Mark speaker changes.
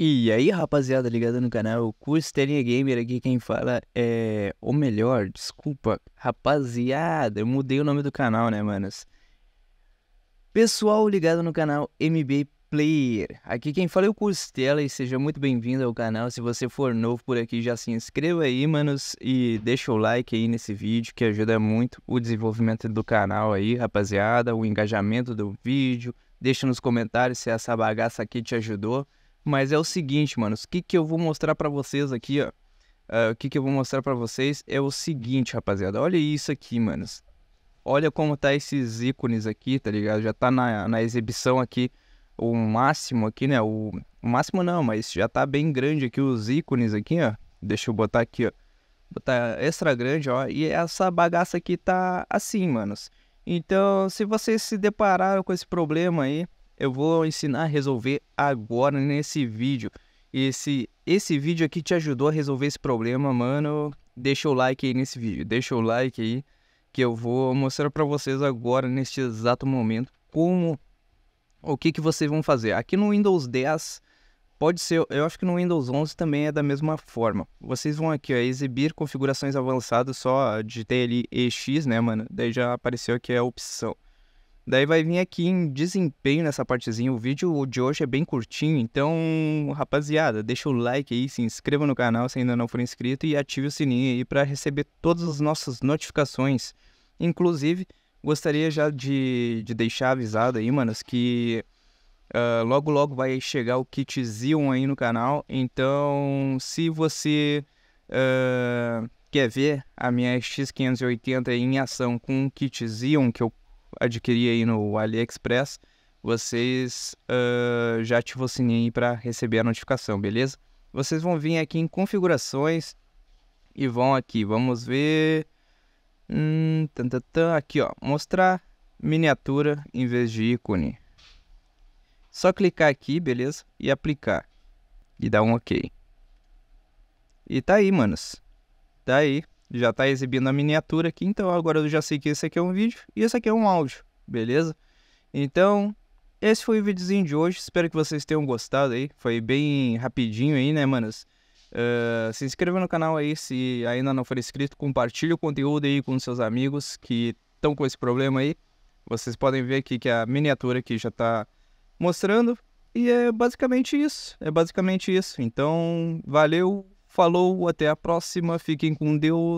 Speaker 1: E aí, rapaziada, ligada no canal, Costelinha Gamer aqui, quem fala é... Ou melhor, desculpa, rapaziada, eu mudei o nome do canal, né, manos? Pessoal ligado no canal MB Player, aqui quem fala é o Costela e seja muito bem-vindo ao canal. Se você for novo por aqui, já se inscreva aí, manos, e deixa o like aí nesse vídeo que ajuda muito o desenvolvimento do canal aí, rapaziada, o engajamento do vídeo. Deixa nos comentários se essa bagaça aqui te ajudou. Mas é o seguinte, mano, o que, que eu vou mostrar para vocês aqui, ó. Uh, o que, que eu vou mostrar para vocês é o seguinte, rapaziada. Olha isso aqui, mano. Olha como tá esses ícones aqui, tá ligado? Já tá na, na exibição aqui o máximo aqui, né? O, o máximo não, mas já tá bem grande aqui os ícones aqui, ó. Deixa eu botar aqui, ó. Botar extra grande, ó. E essa bagaça aqui tá assim, manos. Então, se vocês se depararam com esse problema aí, eu vou ensinar a resolver agora nesse vídeo. E se esse vídeo aqui te ajudou a resolver esse problema, mano, deixa o like aí nesse vídeo. Deixa o like aí que eu vou mostrar para vocês agora, neste exato momento, como... O que, que vocês vão fazer? Aqui no Windows 10, Pode ser, eu acho que no Windows 11 também é da mesma forma. Vocês vão aqui, ó, exibir configurações avançadas, só digitei ali EX, né, mano? Daí já apareceu aqui a opção. Daí vai vir aqui em desempenho nessa partezinha. O vídeo de hoje é bem curtinho, então, rapaziada, deixa o like aí, se inscreva no canal se ainda não for inscrito e ative o sininho aí para receber todas as nossas notificações. Inclusive, gostaria já de, de deixar avisado aí, manos, que uh, logo logo vai chegar o kit Zion aí no canal. Então, se você uh, quer ver a minha X580 em ação com o kit Zion que eu adquirir aí no AliExpress, vocês uh, já ativam o sininho para receber a notificação, beleza? Vocês vão vir aqui em configurações e vão aqui, vamos ver... Hum, tan, tan, tan, aqui ó, mostrar miniatura em vez de ícone. Só clicar aqui, beleza? E aplicar. E dar um ok. E tá aí, manos. Tá aí já está exibindo a miniatura aqui, então agora eu já sei que esse aqui é um vídeo e esse aqui é um áudio, beleza? Então, esse foi o videozinho de hoje, espero que vocês tenham gostado aí, foi bem rapidinho aí, né, manas? Uh, se inscreva no canal aí se ainda não for inscrito, compartilhe o conteúdo aí com seus amigos que estão com esse problema aí. Vocês podem ver aqui que a miniatura aqui já está mostrando e é basicamente isso, é basicamente isso. Então, valeu, falou, até a próxima, fiquem com Deus.